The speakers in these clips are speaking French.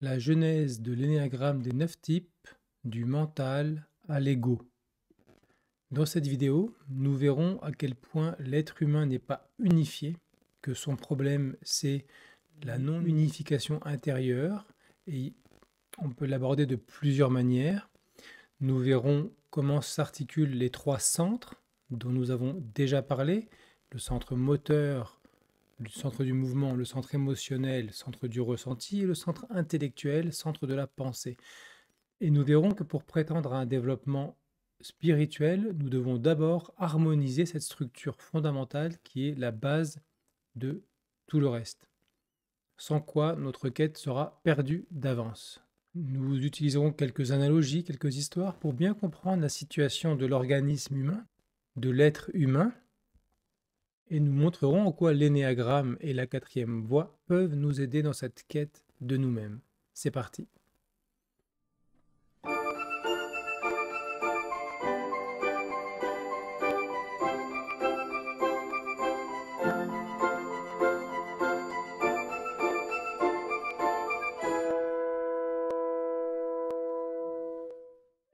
La genèse de l'énéagramme des neuf types, du mental à l'ego. Dans cette vidéo, nous verrons à quel point l'être humain n'est pas unifié, que son problème c'est la non-unification intérieure, et on peut l'aborder de plusieurs manières. Nous verrons comment s'articulent les trois centres dont nous avons déjà parlé, le centre moteur, le centre du mouvement, le centre émotionnel, centre du ressenti, et le centre intellectuel, centre de la pensée. Et nous verrons que pour prétendre à un développement spirituel, nous devons d'abord harmoniser cette structure fondamentale qui est la base de tout le reste, sans quoi notre quête sera perdue d'avance. Nous utiliserons quelques analogies, quelques histoires pour bien comprendre la situation de l'organisme humain, de l'être humain, et nous montrerons en quoi l'énéagramme et la quatrième voie peuvent nous aider dans cette quête de nous-mêmes. C'est parti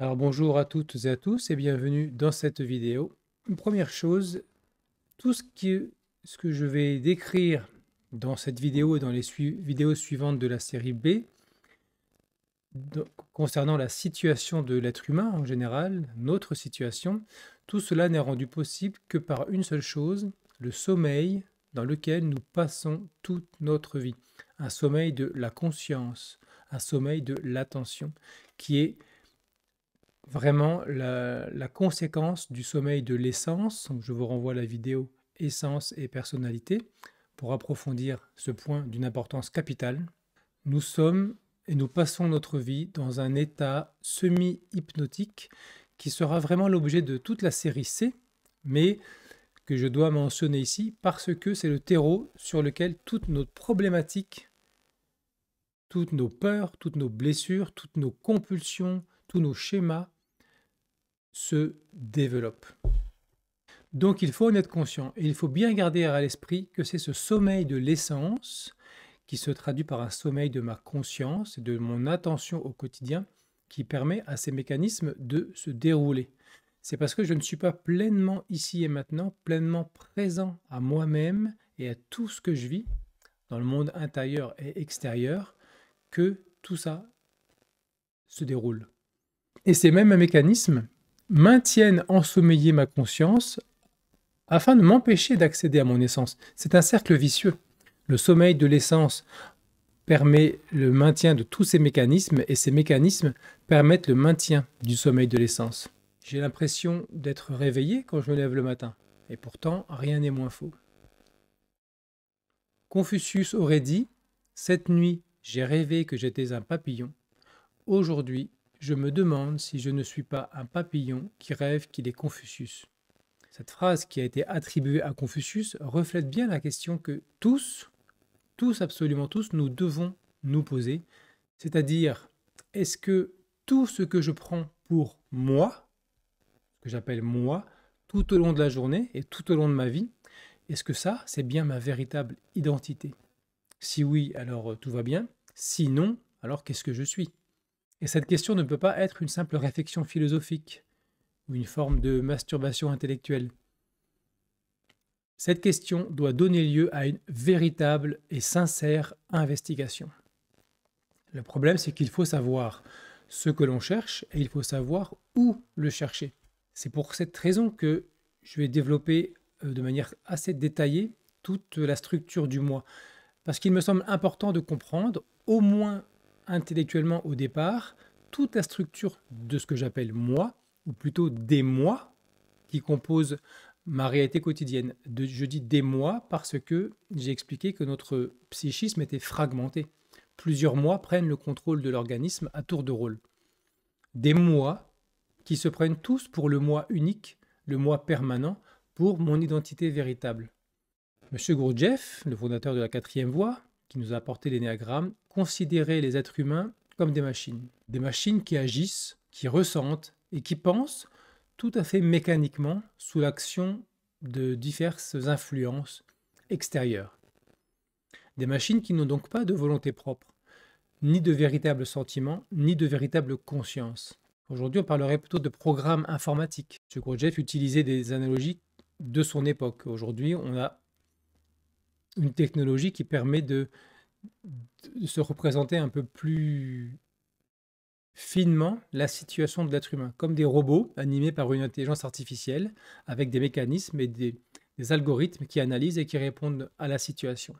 Alors bonjour à toutes et à tous et bienvenue dans cette vidéo. Une première chose, tout ce, ce que je vais décrire dans cette vidéo et dans les vidéos suivantes de la série B, concernant la situation de l'être humain en général, notre situation, tout cela n'est rendu possible que par une seule chose, le sommeil dans lequel nous passons toute notre vie. Un sommeil de la conscience, un sommeil de l'attention, qui est vraiment la, la conséquence du sommeil de l'essence. Je vous renvoie à la vidéo essence et personnalité pour approfondir ce point d'une importance capitale. Nous sommes et nous passons notre vie dans un état semi-hypnotique qui sera vraiment l'objet de toute la série C, mais que je dois mentionner ici parce que c'est le terreau sur lequel toutes nos problématiques, toutes nos peurs, toutes nos blessures, toutes nos compulsions, tous nos schémas se développe. Donc il faut en être conscient et il faut bien garder à l'esprit que c'est ce sommeil de l'essence qui se traduit par un sommeil de ma conscience et de mon attention au quotidien qui permet à ces mécanismes de se dérouler. C'est parce que je ne suis pas pleinement ici et maintenant, pleinement présent à moi-même et à tout ce que je vis dans le monde intérieur et extérieur que tout ça se déroule. Et c'est même un mécanisme maintiennent ensommeillé ma conscience afin de m'empêcher d'accéder à mon essence. C'est un cercle vicieux. Le sommeil de l'essence permet le maintien de tous ces mécanismes et ces mécanismes permettent le maintien du sommeil de l'essence. J'ai l'impression d'être réveillé quand je me lève le matin et pourtant rien n'est moins faux. Confucius aurait dit ⁇ Cette nuit, j'ai rêvé que j'étais un papillon. Aujourd'hui, je me demande si je ne suis pas un papillon qui rêve qu'il est Confucius. Cette phrase qui a été attribuée à Confucius reflète bien la question que tous, tous, absolument tous, nous devons nous poser, c'est-à-dire est-ce que tout ce que je prends pour moi, que j'appelle moi, tout au long de la journée et tout au long de ma vie, est-ce que ça, c'est bien ma véritable identité Si oui, alors euh, tout va bien. Sinon, alors qu'est-ce que je suis et cette question ne peut pas être une simple réflexion philosophique ou une forme de masturbation intellectuelle. Cette question doit donner lieu à une véritable et sincère investigation. Le problème, c'est qu'il faut savoir ce que l'on cherche et il faut savoir où le chercher. C'est pour cette raison que je vais développer euh, de manière assez détaillée toute la structure du moi. Parce qu'il me semble important de comprendre au moins intellectuellement au départ toute la structure de ce que j'appelle moi, ou plutôt des moi, qui composent ma réalité quotidienne. je dis des moi parce que j'ai expliqué que notre psychisme était fragmenté. Plusieurs moi prennent le contrôle de l'organisme à tour de rôle. Des moi qui se prennent tous pour le moi unique, le moi permanent, pour mon identité véritable. Monsieur Gurdjieff, le fondateur de la quatrième voie, qui nous a apporté l'énéagramme, considérer les êtres humains comme des machines. Des machines qui agissent, qui ressentent et qui pensent tout à fait mécaniquement sous l'action de diverses influences extérieures. Des machines qui n'ont donc pas de volonté propre, ni de véritables sentiments, ni de véritable conscience. Aujourd'hui, on parlerait plutôt de programmes informatiques. M. Jeff utilisait des analogies de son époque. Aujourd'hui, on a une technologie qui permet de de se représenter un peu plus finement la situation de l'être humain, comme des robots animés par une intelligence artificielle, avec des mécanismes et des, des algorithmes qui analysent et qui répondent à la situation.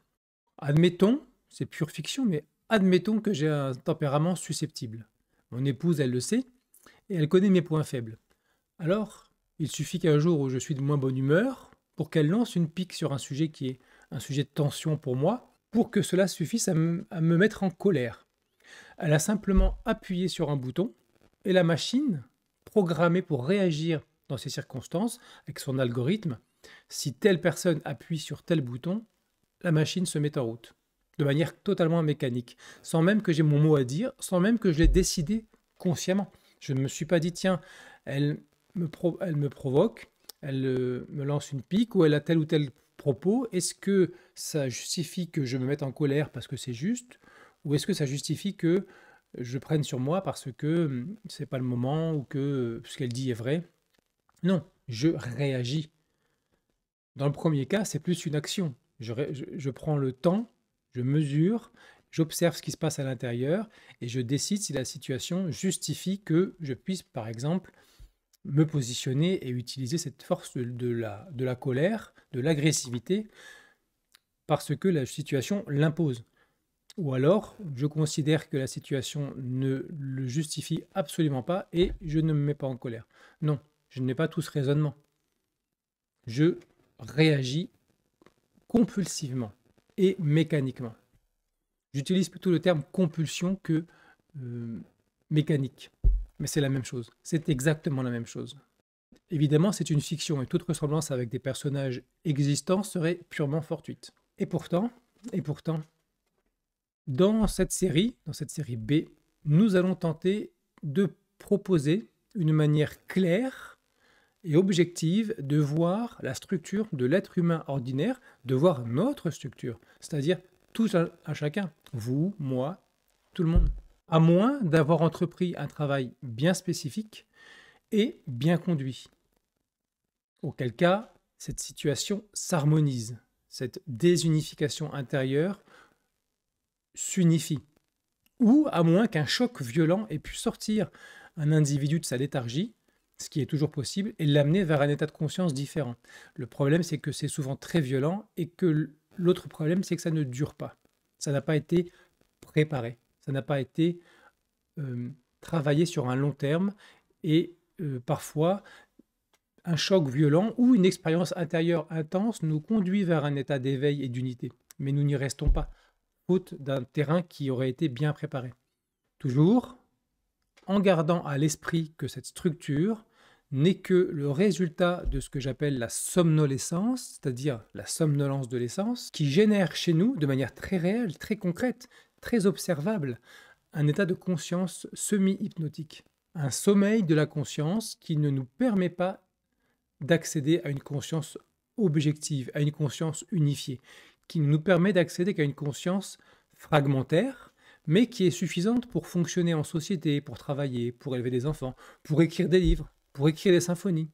Admettons, c'est pure fiction, mais admettons que j'ai un tempérament susceptible. Mon épouse, elle le sait, et elle connaît mes points faibles. Alors, il suffit qu'un jour où je suis de moins bonne humeur, pour qu'elle lance une pique sur un sujet qui est un sujet de tension pour moi, pour que cela suffise à me, mettre en colère. Elle a simplement appuyé sur un bouton et la machine, programmée pour réagir dans ces circonstances avec son algorithme, si telle personne appuie sur tel bouton, la machine se met en route, de manière totalement mécanique, sans même que j'ai mon mot à dire, sans même que je l'ai décidé consciemment. Je ne me suis pas dit, tiens, elle me, elle me provoque, elle euh, me lance une pique, ou elle a tel ou tel propos, est-ce que ça justifie que je me mette en colère parce que c'est juste Ou est-ce que ça justifie que je prenne sur moi parce que hmm, c'est pas le moment ou que ce qu'elle dit est vrai Non, je réagis. Dans le premier cas, c'est plus une action. je prends le temps, je mesure, j'observe ce qui se passe à l'intérieur et je décide si la situation justifie que je puisse, par exemple, me positionner et utiliser cette force de la, colère, de l'agressivité, parce que la situation l'impose. Ou alors, je considère que la situation ne le justifie absolument pas et je ne me mets pas en colère. Non, je n'ai pas tout ce raisonnement. Je réagis compulsivement et mécaniquement. J'utilise plutôt le terme compulsion que euh, mécanique mais c'est la même chose. C'est exactement la même chose. Évidemment, c'est une fiction et toute ressemblance avec des personnages existants serait purement fortuite. Et pourtant, et pourtant, dans cette série, dans cette série B, nous allons tenter de proposer une manière claire et objective de voir la structure de l'être humain ordinaire, de voir notre structure, c'est-à-dire tout à chacun, vous, moi, tout le monde à moins d'avoir entrepris un travail bien spécifique et bien conduit. Auquel cas, cette situation s'harmonise, cette désunification intérieure s'unifie. Ou à moins qu'un choc violent ait pu sortir un individu de sa léthargie, ce qui est toujours possible, et l'amener vers un état de conscience différent. Le problème, c'est que c'est souvent très violent et que l'autre problème, c'est que ça ne dure pas. Ça n'a pas été préparé ça n'a pas été euh, travaillé sur un long terme et euh, parfois un choc violent ou une expérience intérieure intense nous conduit vers un état d'éveil et d'unité. Mais nous n'y restons pas, faute d'un terrain qui aurait été bien préparé. Toujours, en gardant à l'esprit que cette structure n'est que le résultat de ce que j'appelle la somnolescence, c'est-à-dire la somnolence de l'essence, qui génère chez nous, de manière très réelle, très concrète, très observable, un état de conscience semi-hypnotique, un sommeil de la conscience qui ne nous permet pas d'accéder à une conscience objective, à une conscience unifiée, qui ne nous permet d'accéder qu'à une conscience fragmentaire, mais qui est suffisante pour fonctionner en société, pour travailler, pour élever des enfants, pour écrire des livres, pour écrire des symphonies,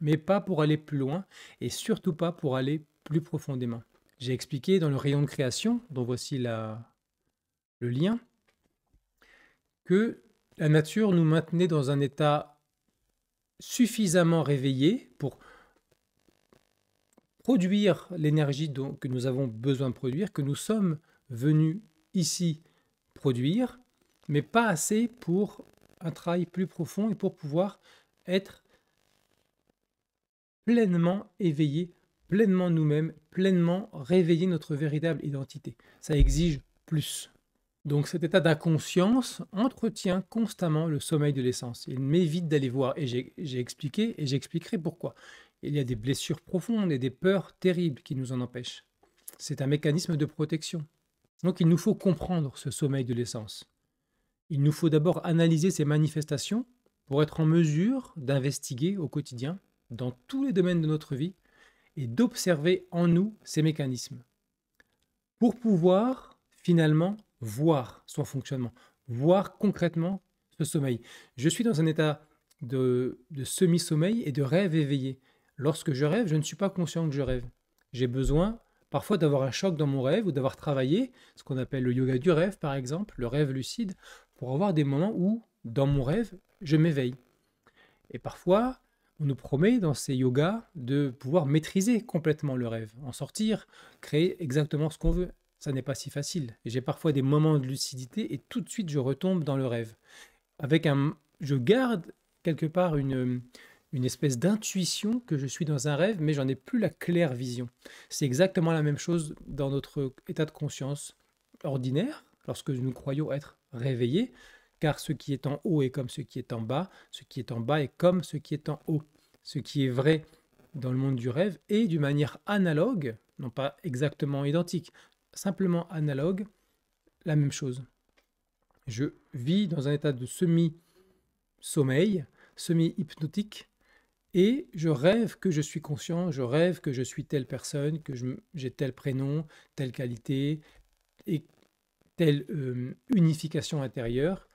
mais pas pour aller plus loin et surtout pas pour aller plus profondément. J'ai expliqué dans le rayon de création, dont voici la le lien, que la nature nous maintenait dans un état suffisamment réveillé pour produire l'énergie que nous avons besoin de produire, que nous sommes venus ici produire, mais pas assez pour un travail plus profond et pour pouvoir être pleinement éveillé, pleinement nous-mêmes, pleinement réveiller notre véritable identité. Ça exige plus. Donc cet état d'inconscience entretient constamment le sommeil de l'essence. Il m'évite d'aller voir et j'ai expliqué et j'expliquerai pourquoi. Il y a des blessures profondes et des peurs terribles qui nous en empêchent. C'est un mécanisme de protection. Donc il nous faut comprendre ce sommeil de l'essence. Il nous faut d'abord analyser ses manifestations pour être en mesure d'investiguer au quotidien, dans tous les domaines de notre vie, et d'observer en nous ces mécanismes. Pour pouvoir finalement voir son fonctionnement, voir concrètement ce sommeil. Je suis dans un état de, de semi-sommeil et de rêve éveillé. Lorsque je rêve, je ne suis pas conscient que je rêve. J'ai besoin parfois d'avoir un choc dans mon rêve ou d'avoir travaillé, ce qu'on appelle le yoga du rêve par exemple, le rêve lucide, pour avoir des moments où, dans mon rêve, je m'éveille. Et parfois, on nous promet dans ces yogas de pouvoir maîtriser complètement le rêve, en sortir, créer exactement ce qu'on veut ça n'est pas si facile. j'ai parfois des moments de lucidité et tout de suite je retombe dans le rêve. Avec un, je garde quelque part une, une espèce d'intuition que je suis dans un rêve, mais j'en ai plus la claire vision. C'est exactement la même chose dans notre état de conscience ordinaire, lorsque nous croyons être réveillés, car ce qui est en haut est comme ce qui est en bas, ce qui est en bas est comme ce qui est en haut. Ce qui est vrai dans le monde du rêve est d'une manière analogue, non pas exactement identique, simplement analogue, la même chose. Je vis dans un état de semi-sommeil, semi-hypnotique, et je rêve que je suis conscient, je rêve que je suis telle personne, que j'ai tel prénom, telle qualité, et telle euh, unification intérieure.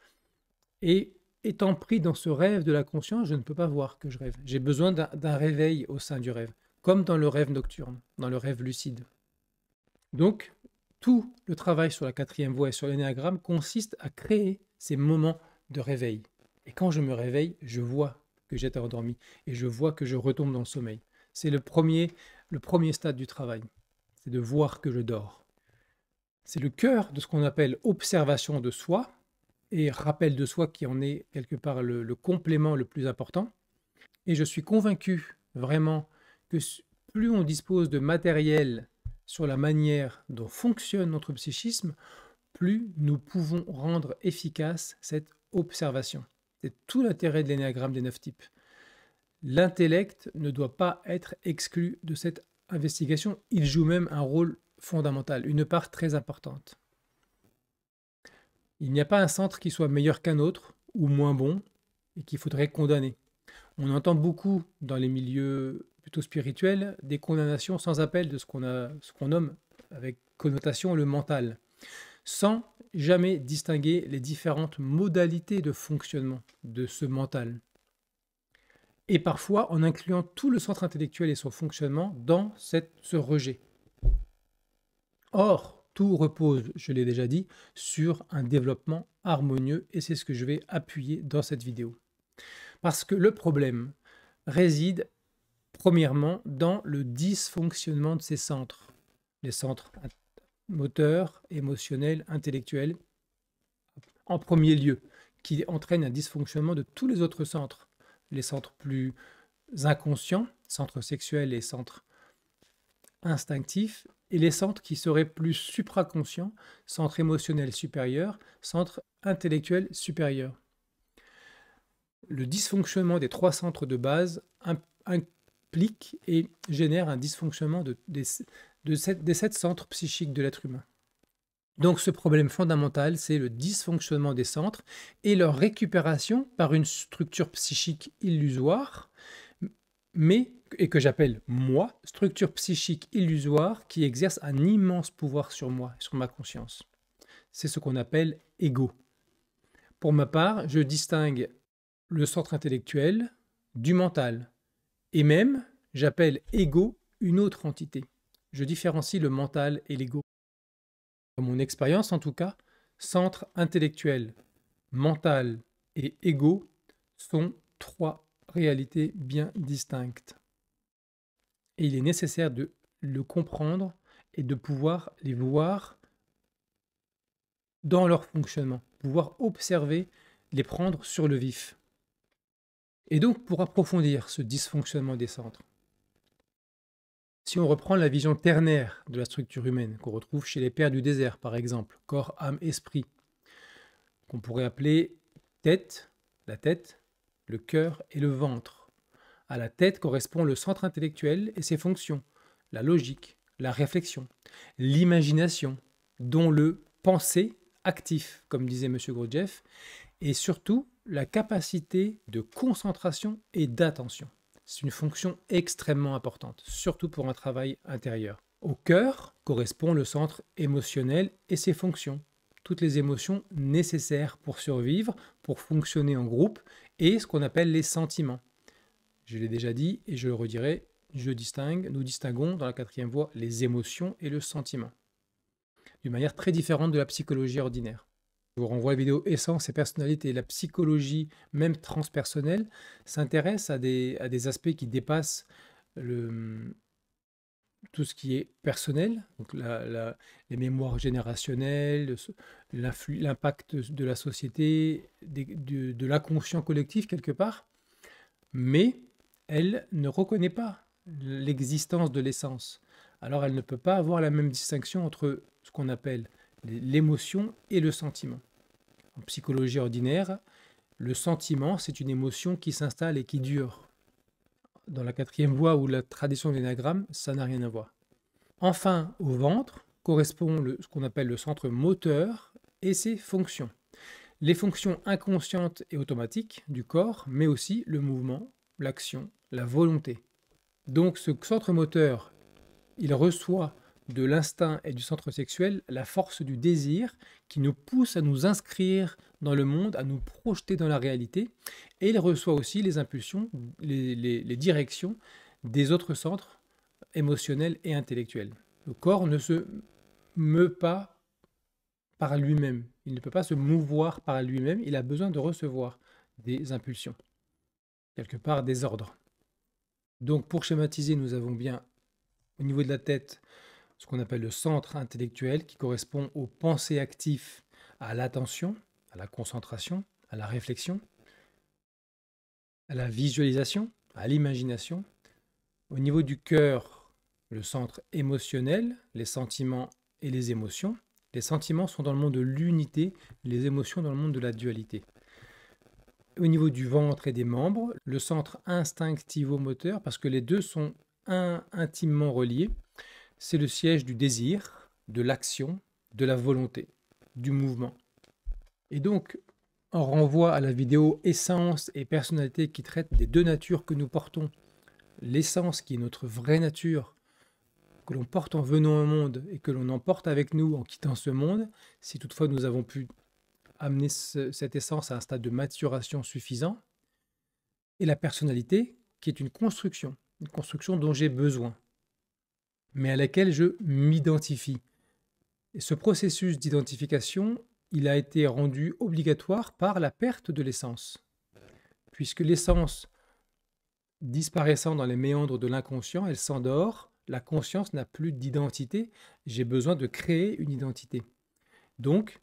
Et étant pris dans ce rêve de la conscience, je ne peux pas voir que je rêve. J'ai besoin d'un réveil au sein du rêve, comme dans le rêve nocturne, dans le rêve lucide. Donc, tout le travail sur la quatrième voie et sur l'énéagramme consiste à créer ces moments de réveil. Et quand je me réveille, je vois que j'étais endormi et je vois que je retombe dans le sommeil. C'est le premier, le premier stade du travail, c'est de voir que je dors. C'est le cœur de ce qu'on appelle observation de soi et rappel de soi qui en est quelque part le, le complément le plus important. Et je suis convaincu vraiment que plus on dispose de matériel sur la manière dont fonctionne notre psychisme, plus nous pouvons rendre efficace cette observation. C'est tout l'intérêt de l'énéagramme des neuf types. L'intellect ne doit pas être exclu de cette investigation, il joue même un rôle fondamental, une part très importante. Il n'y a pas un centre qui soit meilleur qu'un autre ou moins bon et qu'il faudrait condamner. On entend beaucoup dans les milieux plutôt des condamnations sans appel de ce qu'on a ce qu'on nomme avec connotation le mental, sans jamais distinguer les différentes modalités de fonctionnement de ce mental, et parfois en incluant tout le centre intellectuel et son fonctionnement dans cette, ce rejet. Or, tout repose, je l'ai déjà dit, sur un développement harmonieux, et c'est ce que je vais appuyer dans cette vidéo. Parce que le problème réside premièrement dans le dysfonctionnement de ces centres, les centres moteurs, émotionnels, intellectuels, en premier lieu, qui entraînent un dysfonctionnement de tous les autres centres, les centres plus inconscients, centres sexuels et centres instinctifs, et les centres qui seraient plus supraconscients, centres émotionnels supérieurs, centres intellectuels supérieurs. Le dysfonctionnement des trois centres de base et génère un dysfonctionnement des, sept, centres psychiques de l'être humain. Donc ce problème fondamental, c'est le dysfonctionnement des centres et leur récupération par une structure psychique illusoire, mais, et que j'appelle moi, structure psychique illusoire qui exerce un immense pouvoir sur moi, sur ma conscience. C'est ce qu'on appelle ego. Pour ma part, je distingue le centre intellectuel du mental, et même, j'appelle ego une autre entité. Je différencie le mental et l'ego. Dans mon expérience en tout cas, centre intellectuel, mental et ego sont trois réalités bien distinctes. Et il est nécessaire de le comprendre et de pouvoir les voir dans leur fonctionnement, pouvoir observer, les prendre sur le vif. Et donc, pour approfondir ce dysfonctionnement des centres, si on reprend la vision ternaire de la structure humaine qu'on retrouve chez les pères du désert, par exemple, corps, âme, esprit, qu'on pourrait appeler tête, la tête, le cœur et le ventre. À la tête correspond le centre intellectuel et ses fonctions, la logique, la réflexion, l'imagination, dont le penser actif, comme disait M. Grodjeff, et surtout la capacité de concentration et d'attention. C'est une fonction extrêmement importante, surtout pour un travail intérieur. Au cœur correspond le centre émotionnel et ses fonctions, toutes les émotions nécessaires pour survivre, pour fonctionner en groupe, et ce qu'on appelle les sentiments. Je l'ai déjà dit et je le redirai, je distingue, nous distinguons dans la quatrième voie les émotions et le sentiment, d'une manière très différente de la psychologie ordinaire je vous renvoie à la vidéo Essence et personnalité, la psychologie, même transpersonnelle, s'intéresse à des, aspects qui dépassent tout ce qui est personnel, donc les mémoires générationnelles, l'impact de la société, de, la l'inconscient collectif quelque part, mais elle ne reconnaît pas l'existence de l'essence. Alors elle ne peut pas avoir la même distinction entre ce qu'on appelle l'émotion et le sentiment. En psychologie ordinaire, le sentiment, c'est une émotion qui s'installe et qui dure. Dans la quatrième voie ou la tradition de l'énagramme, ça n'a rien à voir. Enfin, au ventre correspond ce qu'on appelle le centre moteur et ses fonctions. Les fonctions inconscientes et automatiques du corps, mais aussi le mouvement, l'action, la volonté. Donc ce centre moteur, il reçoit de l'instinct et du centre sexuel la force du désir qui nous pousse à nous inscrire dans le monde, à nous projeter dans la réalité, et il reçoit aussi les impulsions, les, directions des autres centres émotionnels et intellectuels. Le corps ne se meut pas par lui-même, il ne peut pas se mouvoir par lui-même, il a besoin de recevoir des impulsions, quelque part des ordres. Donc pour schématiser, nous avons bien au niveau de la tête ce qu'on appelle le centre intellectuel, qui correspond aux pensées actives, à l'attention, à la concentration, à la réflexion, à la visualisation, à l'imagination. Au niveau du cœur, le centre émotionnel, les sentiments et les émotions. Les sentiments sont dans le monde de l'unité, les émotions dans le monde de la dualité. Au niveau du ventre et des membres, le centre instinctivo-moteur, parce que les deux sont intimement reliés, c'est le siège du désir, de l'action, de la volonté, du mouvement. Et donc, on renvoie à la vidéo Essence et personnalité qui traite des deux natures que nous portons, l'essence qui est notre vraie nature, que l'on porte en venant au monde et que l'on emporte avec nous en quittant ce monde, si toutefois nous avons pu amener cette essence à un stade de maturation suffisant, et la personnalité qui est une construction, une construction dont j'ai besoin, mais à laquelle je m'identifie. Ce processus d'identification, il a été rendu obligatoire par la perte de l'essence, puisque l'essence disparaissant dans les méandres de l'inconscient, elle s'endort, la conscience n'a plus d'identité, j'ai besoin de créer une identité. Donc,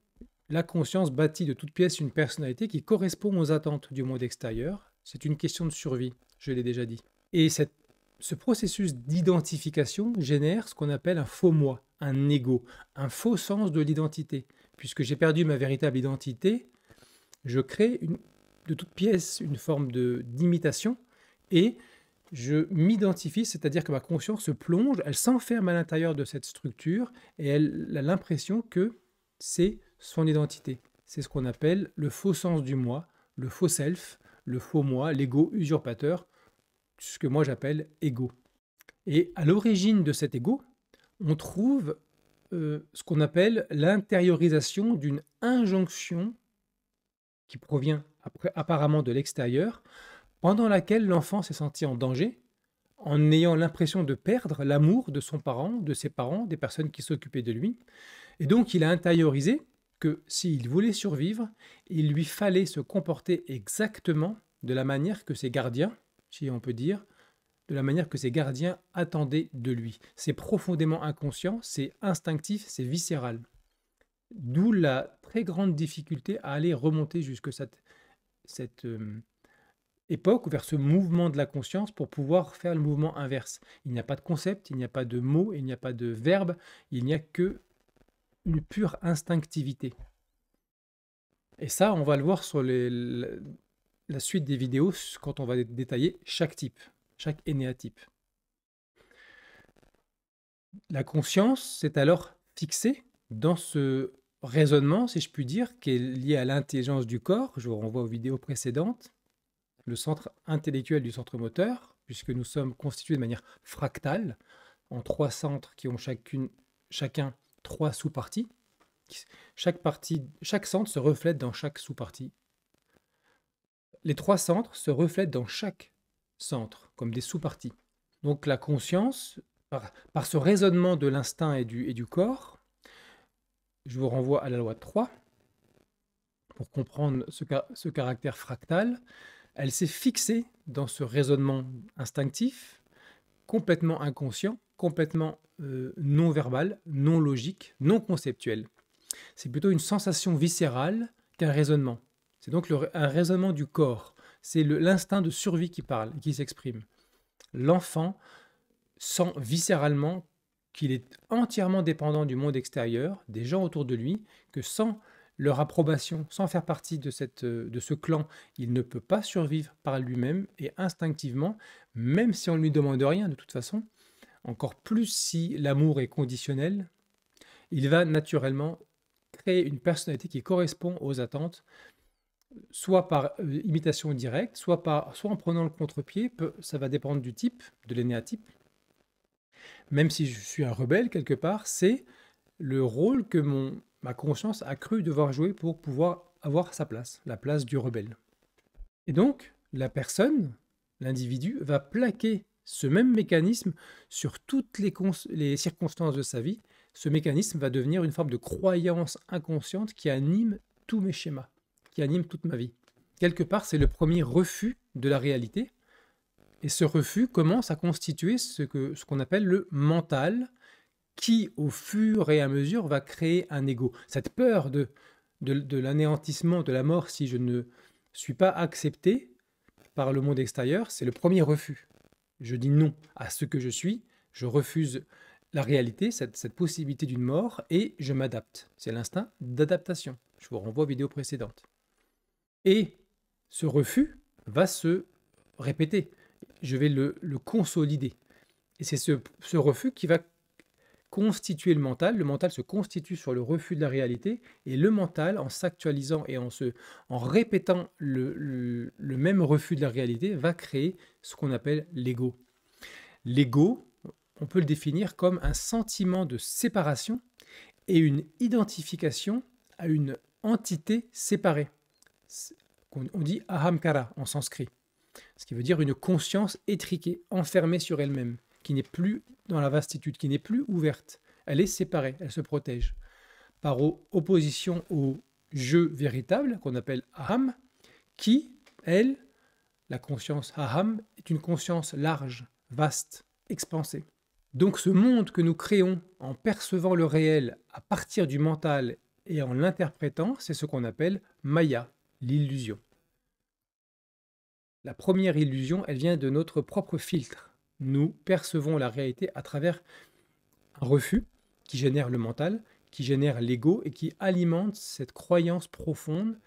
la conscience bâtit de toutes pièces une personnalité qui correspond aux attentes du monde extérieur. C'est une question de survie, je l'ai déjà dit. Et cette ce processus d'identification génère ce qu'on appelle un faux moi, un ego, un faux sens de l'identité. Puisque j'ai perdu ma véritable identité, je crée de toute pièce une forme d'imitation et je m'identifie, c'est-à-dire que ma conscience se plonge, elle s'enferme à l'intérieur de cette structure et elle a l'impression que c'est son identité. C'est ce qu'on appelle le faux sens du moi, le faux self, le faux moi, l'ego usurpateur ce que moi j'appelle ego. Et à l'origine de cet ego, on trouve euh, ce qu'on appelle l'intériorisation d'une injonction qui provient apparemment de l'extérieur, pendant laquelle l'enfant s'est senti en danger, en ayant l'impression de perdre l'amour de son parent, de ses parents, des personnes qui s'occupaient de lui. Et donc il a intériorisé que s'il voulait survivre, il lui fallait se comporter exactement de la manière que ses gardiens, si on peut dire, de la manière que ses gardiens attendaient de lui. C'est profondément inconscient, c'est instinctif, c'est viscéral. D'où la très grande difficulté à aller remonter jusque cette, cette euh, époque, vers ce mouvement de la conscience pour pouvoir faire le mouvement inverse. Il n'y a pas de concept, il n'y a pas de mot, il n'y a pas de verbe, il n'y a que une pure instinctivité. Et ça, on va le voir sur les, la suite des vidéos quand on va détailler chaque type, chaque énéatype. La conscience s'est alors fixée dans ce raisonnement, si je puis dire, qui est lié à l'intelligence du corps. Je vous renvoie aux vidéos précédentes. Le centre intellectuel du centre moteur, puisque nous sommes constitués de manière fractale, en trois centres qui ont chacun trois sous-parties. Chaque, partie, chaque centre se reflète dans chaque sous-partie les trois centres se reflètent dans chaque centre, comme des sous-parties. Donc la conscience, par, ce raisonnement de l'instinct et du, corps, je vous renvoie à la loi 3, pour comprendre ce, caractère fractal, elle s'est fixée dans ce raisonnement instinctif, complètement inconscient, complètement euh, non verbal, non logique, non conceptuel. C'est plutôt une sensation viscérale qu'un raisonnement. C'est donc un raisonnement du corps. C'est l'instinct de survie qui parle, qui s'exprime. L'enfant sent viscéralement qu'il est entièrement dépendant du monde extérieur, des gens autour de lui, que sans leur approbation, sans faire partie de, de ce clan, il ne peut pas survivre par lui-même et instinctivement, même si on ne lui demande rien de toute façon, encore plus si l'amour est conditionnel, il va naturellement créer une personnalité qui correspond aux attentes soit par euh, imitation directe, soit, soit en prenant le contre-pied, ça va dépendre du type, de l'énéatype. Même si je suis un rebelle quelque part, c'est le rôle que mon, ma conscience a cru devoir jouer pour pouvoir avoir sa place, la place du rebelle. Et donc, la personne, l'individu, va plaquer ce même mécanisme sur toutes les circonstances de sa vie. Ce mécanisme va devenir une forme de croyance inconsciente qui anime tous mes schémas qui anime toute ma vie. Quelque part, c'est le premier refus de la réalité. Et ce refus commence à constituer ce qu'on ce qu'on appelle le mental, qui, au fur et à mesure, va créer un ego. Cette peur de, de, l'anéantissement, de la mort, si je ne suis pas accepté par le monde extérieur, c'est le premier refus. Je dis non à ce que je suis, je refuse la réalité, cette, cette possibilité d'une mort, et je m'adapte. C'est l'instinct d'adaptation. Je vous renvoie aux vidéos précédentes. Et ce refus va se répéter. Je vais le, consolider. Et c'est ce, refus qui va constituer le mental. Le mental se constitue sur le refus de la réalité et le mental, en s'actualisant et en, se, répétant le, même refus de la réalité, va créer ce qu'on appelle l'ego. L'ego, on peut le définir comme un sentiment de séparation et une identification à une entité séparée on dit ahamkara en sanskrit, ce qui veut dire une conscience étriquée, enfermée sur elle-même, qui n'est plus dans la vastitude, qui n'est plus ouverte. Elle est séparée, elle se protège. Par opposition au jeu véritable, qu'on appelle aham, qui, elle, la conscience aham, est une conscience large, vaste, expansée. Donc ce monde que nous créons en percevant le réel à partir du mental et en l'interprétant, c'est ce qu'on appelle maya, l'illusion. La première illusion, elle vient de notre propre filtre. Nous percevons la réalité à travers un refus qui génère le mental, qui génère l'ego et qui alimente cette croyance profonde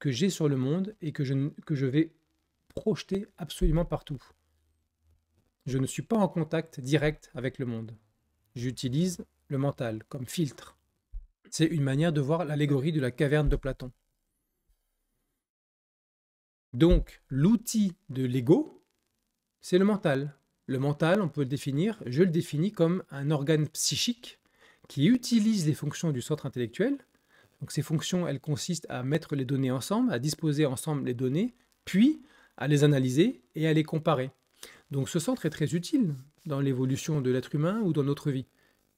que j'ai sur le monde et que je, que je vais projeter absolument partout. Je ne suis pas en contact direct avec le monde. J'utilise le mental comme filtre. C'est une manière de voir l'allégorie de la caverne de Platon. Donc, l'outil de l'ego, c'est le mental. Le mental, on peut le définir, je le définis comme un organe psychique qui utilise les fonctions du centre intellectuel. Donc, ces fonctions, elles consistent à mettre les données ensemble, à disposer ensemble les données, puis à les analyser et à les comparer. Donc, ce centre est très utile dans l'évolution de l'être humain ou dans notre vie.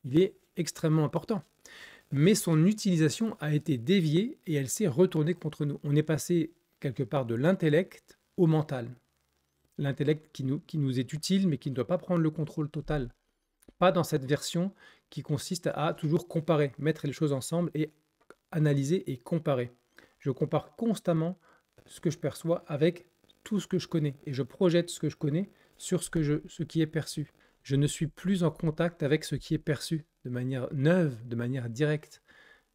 Il est extrêmement important mais son utilisation a été déviée et elle s'est retournée contre nous. On est passé quelque part de l'intellect au mental. L'intellect qui nous, qui nous est utile, mais qui ne doit pas prendre le contrôle total. Pas dans cette version qui consiste à toujours comparer, mettre les choses ensemble et analyser et comparer. Je compare constamment ce que je perçois avec tout ce que je connais et je projette ce que je connais sur ce, que je, ce qui est perçu. Je ne suis plus en contact avec ce qui est perçu de manière neuve, de manière directe.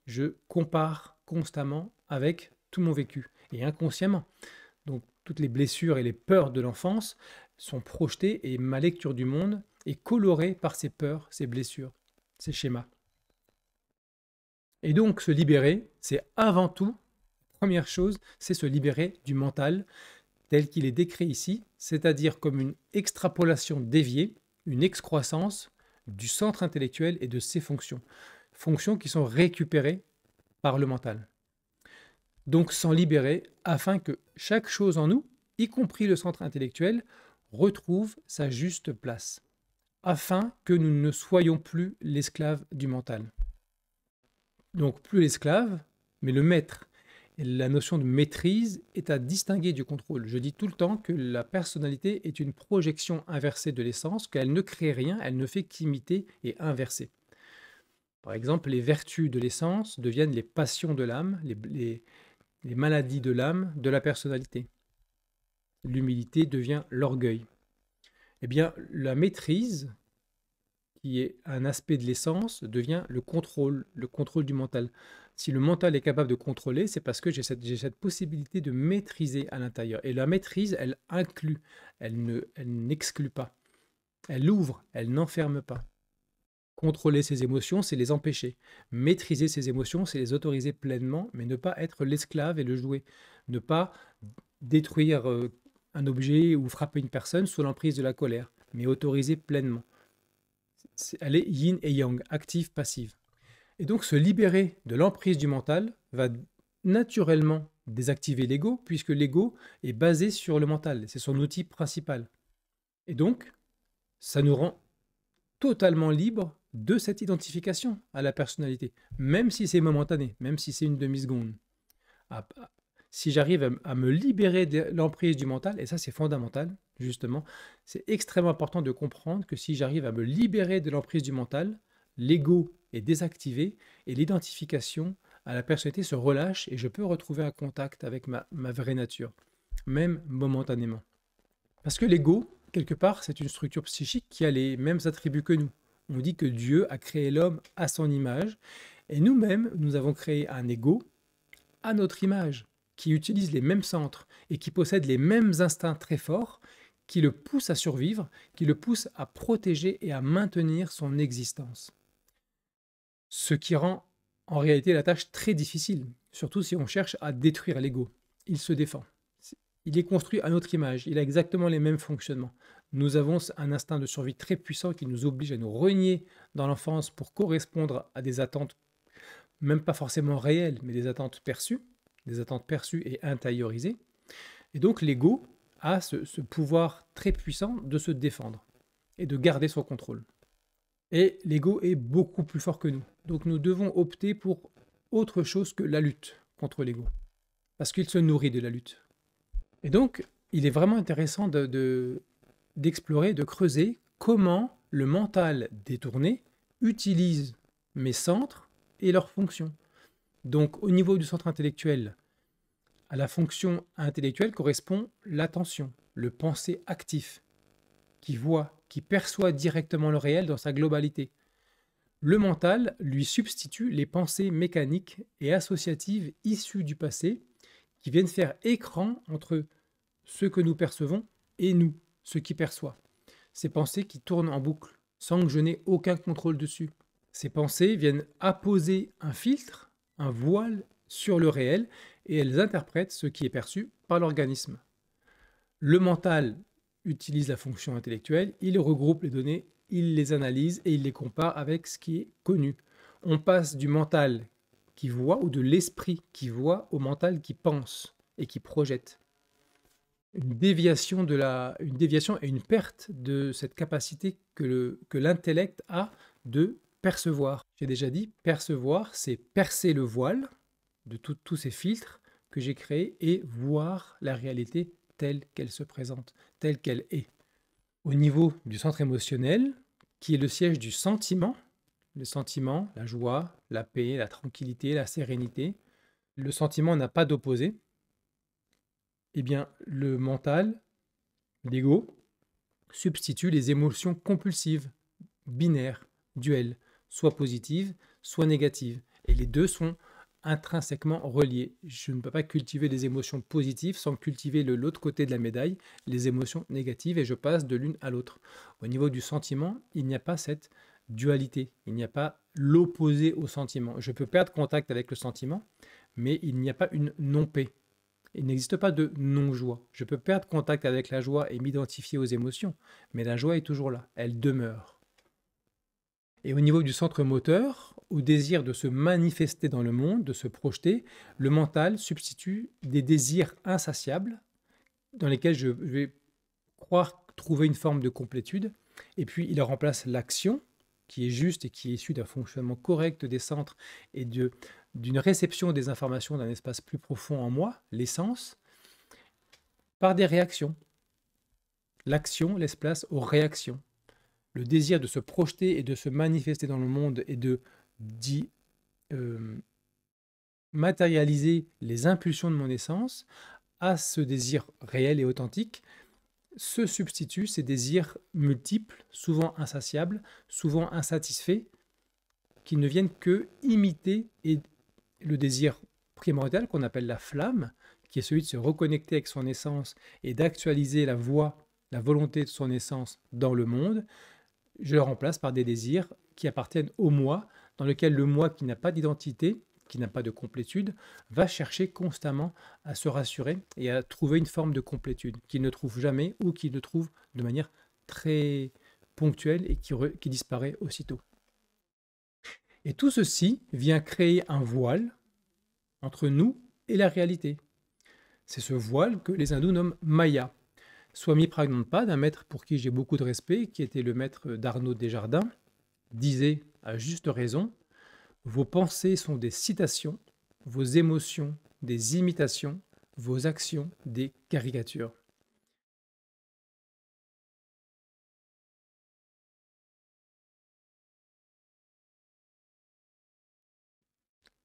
Je compare constamment avec tout mon vécu et inconsciemment. Donc toutes les blessures et les peurs de l'enfance sont projetées et ma lecture du monde est colorée par ces peurs, ces blessures, ces schémas. Et donc se libérer, c'est avant tout, première chose, c'est se libérer du mental tel qu'il est décrit ici, c'est-à-dire comme une extrapolation déviée, une excroissance du centre intellectuel et de ses fonctions, fonctions qui sont récupérées par le mental donc s'en libérer afin que chaque chose en nous, y compris le centre intellectuel, retrouve sa juste place, afin que nous ne soyons plus l'esclave du mental. Donc plus l'esclave, mais le maître. la notion de maîtrise est à distinguer du contrôle. Je dis tout le temps que la personnalité est une projection inversée de l'essence, qu'elle ne crée rien, elle ne fait qu'imiter et inverser. Par exemple, les vertus de l'essence deviennent les passions de l'âme, les, les maladies de l'âme, de la personnalité. L'humilité devient l'orgueil. Eh bien, la maîtrise, qui est un aspect de l'essence, devient le contrôle, le contrôle du mental. Si le mental est capable de contrôler, c'est parce que j'ai cette, possibilité de maîtriser à l'intérieur. Et la maîtrise, elle inclut, elle, ne, elle n'exclut pas. Elle ouvre, elle n'enferme pas. Contrôler ses émotions, c'est les empêcher. Maîtriser ses émotions, c'est les autoriser pleinement, mais ne pas être l'esclave et le jouet. Ne pas détruire euh, un objet ou frapper une personne sous l'emprise de la colère, mais autoriser pleinement. Elle est yin et yang, active, passive. Et donc se libérer de l'emprise du mental va naturellement désactiver l'ego, puisque l'ego est basé sur le mental, c'est son outil principal. Et donc, ça nous rend totalement libre de cette identification à la personnalité, même si c'est momentané, même si c'est une demi-seconde. Ah, bah, si j'arrive à me libérer de l'emprise du mental, et ça c'est fondamental, justement, c'est extrêmement important de comprendre que si j'arrive à me libérer de l'emprise du mental, l'ego est désactivé et l'identification à la personnalité se relâche et je peux retrouver un contact avec ma, vraie nature, même momentanément. Parce que l'ego, quelque part, c'est une structure psychique qui a les mêmes attributs que nous on dit que Dieu a créé l'homme à son image, et nous-mêmes, nous avons créé un ego à notre image, qui utilise les mêmes centres et qui possède les mêmes instincts très forts, qui le pousse à survivre, qui le pousse à protéger et à maintenir son existence. Ce qui rend en réalité la tâche très difficile, surtout si on cherche à détruire l'ego. Il se défend. Il est construit à notre image, il a exactement les mêmes fonctionnements. Nous avons un instinct de survie très puissant qui nous oblige à nous renier dans l'enfance pour correspondre à des attentes, même pas forcément réelles, mais des attentes perçues, des attentes perçues et intériorisées. Et donc l'ego a ce, ce pouvoir très puissant de se défendre et de garder son contrôle. Et l'ego est beaucoup plus fort que nous. Donc nous devons opter pour autre chose que la lutte contre l'ego. Parce qu'il se nourrit de la lutte. Et donc, il est vraiment intéressant d'explorer, de, de creuser comment le mental détourné utilise mes centres et leurs fonctions. Donc, au niveau du centre intellectuel, à la fonction intellectuelle correspond l'attention, le penser actif, qui voit, qui perçoit directement le réel dans sa globalité. Le mental lui substitue les pensées mécaniques et associatives issues du passé qui viennent faire écran entre ce que nous percevons et nous, ce qui perçoit. Ces pensées qui tournent en boucle, sans que je n'ai aucun contrôle dessus. Ces pensées viennent apposer un filtre, un voile sur le réel, et elles interprètent ce qui est perçu par l'organisme. Le mental utilise la fonction intellectuelle, il regroupe les données, il les analyse et il les compare avec ce qui est connu. On passe du mental qui voit ou de l'esprit qui voit au mental qui pense et qui projette. Une déviation, de la, une déviation et une perte de cette capacité que l'intellect que a de percevoir. J'ai déjà dit, percevoir, c'est percer le voile de tous ces filtres que j'ai créés et voir la réalité telle qu'elle se présente, telle qu'elle est. Au niveau du centre émotionnel, qui est le siège du sentiment, le sentiment, la joie, la paix, la tranquillité, la sérénité, le sentiment n'a pas d'opposé, eh bien le mental, l'ego, substitue les émotions compulsives, binaires, duelles, soit positives, soit négatives. Et les deux sont intrinsèquement reliés. Je ne peux pas cultiver des émotions positives sans cultiver l'autre côté de la médaille, les émotions négatives, et je passe de l'une à l'autre. Au niveau du sentiment, il n'y a pas cette dualité. Il n'y a pas l'opposé au sentiment. Je peux perdre contact avec le sentiment, mais il n'y a pas une non-paix. Il n'existe pas de non-joie. Je peux perdre contact avec la joie et m'identifier aux émotions, mais la joie est toujours là, elle demeure. Et au niveau du centre moteur, au désir de se manifester dans le monde, de se projeter, le mental substitue des désirs insatiables dans lesquels je vais croire trouver une forme de complétude, et puis il remplace l'action qui est juste et qui est issu d'un fonctionnement correct des centres et d'une réception des informations d'un espace plus profond en moi, l'essence, par des réactions. L'action laisse place aux réactions. Le désir de se projeter et de se manifester dans le monde et de d'y euh, matérialiser les impulsions de mon essence à ce désir réel et authentique se substituent ces désirs multiples, souvent insatiables, souvent insatisfaits, qui ne viennent que imiter et le désir primordial qu'on appelle la flamme, qui est celui de se reconnecter avec son essence et d'actualiser la voix la volonté de son essence dans le monde, je le remplace par des désirs qui appartiennent au moi, dans lequel le moi qui n'a pas d'identité qui n'a pas de complétude, va chercher constamment à se rassurer et à trouver une forme de complétude qu'il ne trouve jamais ou qu'il ne trouve de manière très ponctuelle et qui, disparaît aussitôt. Et tout ceci vient créer un voile entre nous et la réalité. C'est ce voile que les hindous nomment Maya. Swami Pragnanpad, un maître pour qui j'ai beaucoup de respect, qui était le maître d'Arnaud Desjardins, disait à juste raison vos pensées sont des citations, vos émotions des imitations, vos actions des caricatures.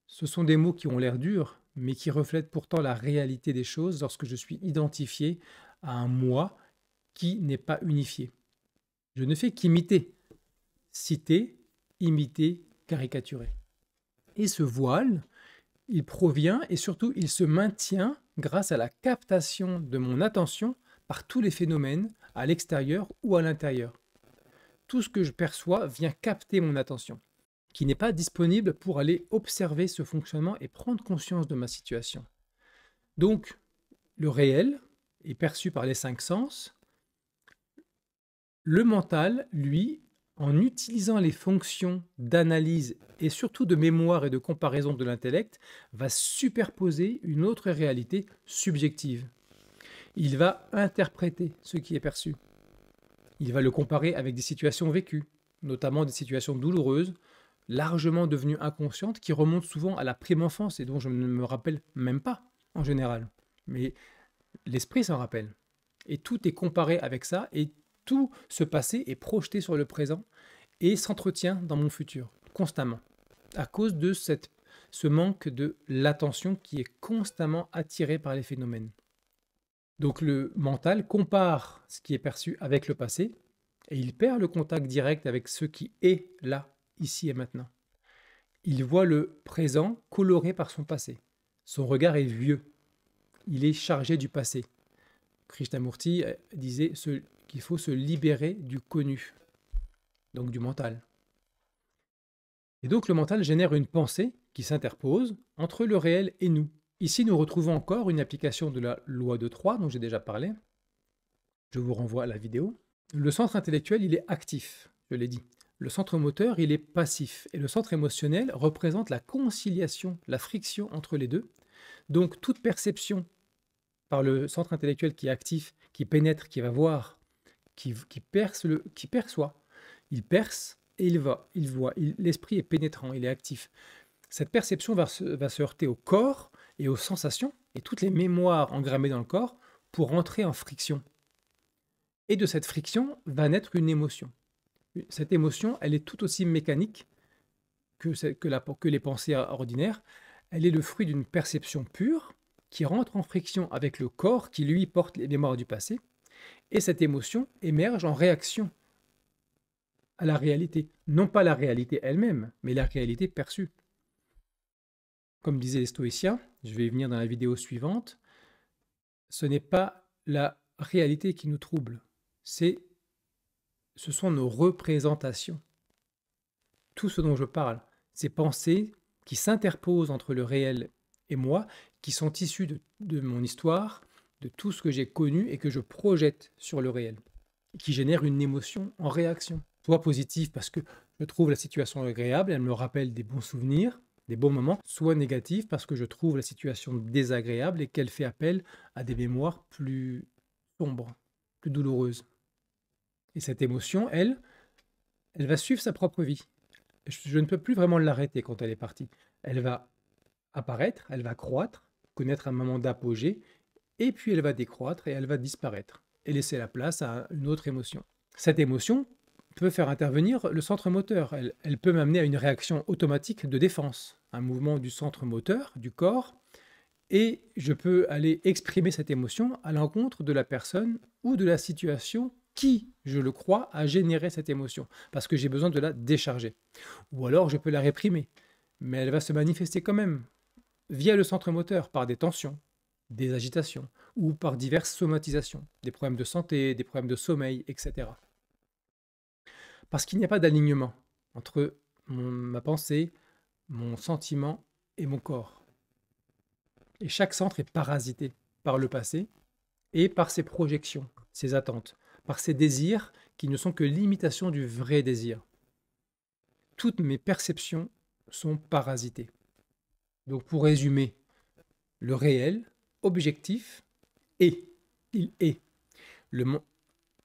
Ce sont des mots qui ont l'air durs, mais qui reflètent pourtant la réalité des choses lorsque je suis identifié à un moi qui n'est pas unifié. Je ne fais qu'imiter, citer, imiter, caricaturer. Et ce voile, il provient et surtout il se maintient grâce à la captation de mon attention par tous les phénomènes à l'extérieur ou à l'intérieur. Tout ce que je perçois vient capter mon attention, qui n'est pas disponible pour aller observer ce fonctionnement et prendre conscience de ma situation. Donc, le réel est perçu par les cinq sens. Le mental, lui, en utilisant les fonctions d'analyse et surtout de mémoire et de comparaison de l'intellect, va superposer une autre réalité subjective. Il va interpréter ce qui est perçu. Il va le comparer avec des situations vécues, notamment des situations douloureuses, largement devenues inconscientes, qui remontent souvent à la prime enfance et dont je ne me rappelle même pas en général. Mais l'esprit s'en rappelle. Et tout est comparé avec ça, et tout ce passé est projeté sur le présent et s'entretient dans mon futur, constamment, à cause de cette, ce manque de l'attention qui est constamment attirée par les phénomènes. Donc le mental compare ce qui est perçu avec le passé et il perd le contact direct avec ce qui est là, ici et maintenant. Il voit le présent coloré par son passé. Son regard est vieux. Il est chargé du passé. Krishnamurti euh, disait ce il faut se libérer du connu, donc du mental. Et donc le mental génère une pensée qui s'interpose entre le réel et nous. Ici, nous retrouvons encore une application de la loi de Troyes dont j'ai déjà parlé. Je vous renvoie à la vidéo. Le centre intellectuel, il est actif, je l'ai dit. Le centre moteur, il est passif. Et le centre émotionnel représente la conciliation, la friction entre les deux. Donc toute perception par le centre intellectuel qui est actif, qui pénètre, qui va voir, qui, perce le, qui perçoit. Il perce et il va, il voit. L'esprit est pénétrant, il est actif. Cette perception va se, heurter au corps et aux sensations et toutes les mémoires engrammées dans le corps pour entrer en friction. Et de cette friction va naître une émotion. Cette émotion, elle est tout aussi mécanique que les pensées ordinaires. Elle est le fruit d'une perception pure qui rentre en friction avec le corps qui lui porte les mémoires du passé et cette émotion émerge en réaction à la réalité. Non pas la réalité elle-même, mais la réalité perçue. Comme disaient les stoïciens, je vais y venir dans la vidéo suivante, ce n'est pas la réalité qui nous trouble, c'est ce sont nos représentations. Tout ce dont je parle, ces pensées qui s'interposent entre le réel et moi, qui sont issues de mon histoire, de tout ce que j'ai connu et que je projette sur le réel, qui génère une émotion en réaction. Soit positive parce que je trouve la situation agréable, elle me rappelle des bons souvenirs, des bons moments, soit négative parce que je trouve la situation désagréable et qu'elle fait appel à des mémoires plus sombres, plus douloureuses. Et cette émotion, elle, elle va suivre sa propre vie. Je ne peux plus vraiment l'arrêter quand elle est partie. Elle va apparaître, elle va croître, connaître un moment d'apogée, et puis elle va décroître et elle va disparaître et laisser la place à une autre émotion. Cette émotion peut faire intervenir le centre moteur, elle, peut m'amener à une réaction automatique de défense, un mouvement du centre moteur, du corps, et je peux aller exprimer cette émotion à l'encontre de la personne ou de la situation qui, je le crois, a généré cette émotion, parce que j'ai besoin de la décharger. Ou alors je peux la réprimer, mais elle va se manifester quand même, via le centre moteur, par des tensions, des agitations ou par diverses somatisations, des problèmes de santé, des problèmes de sommeil, etc. Parce qu'il n'y a pas d'alignement entre ma pensée, mon sentiment et mon corps. Et chaque centre est parasité par le passé et par ses projections, ses attentes, par ses désirs qui ne sont que l'imitation du vrai désir. Toutes mes perceptions sont parasitées. Donc pour résumer, le réel, objectif et Il est. Le